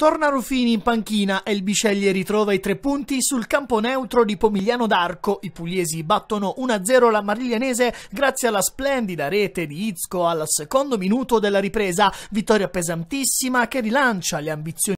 Torna Rufini in panchina e il Bisceglie ritrova i tre punti sul campo neutro di Pomigliano d'Arco. I pugliesi battono 1-0 la Mariglianese grazie alla splendida rete di Izco al secondo minuto della ripresa. Vittoria pesantissima che rilancia le ambizioni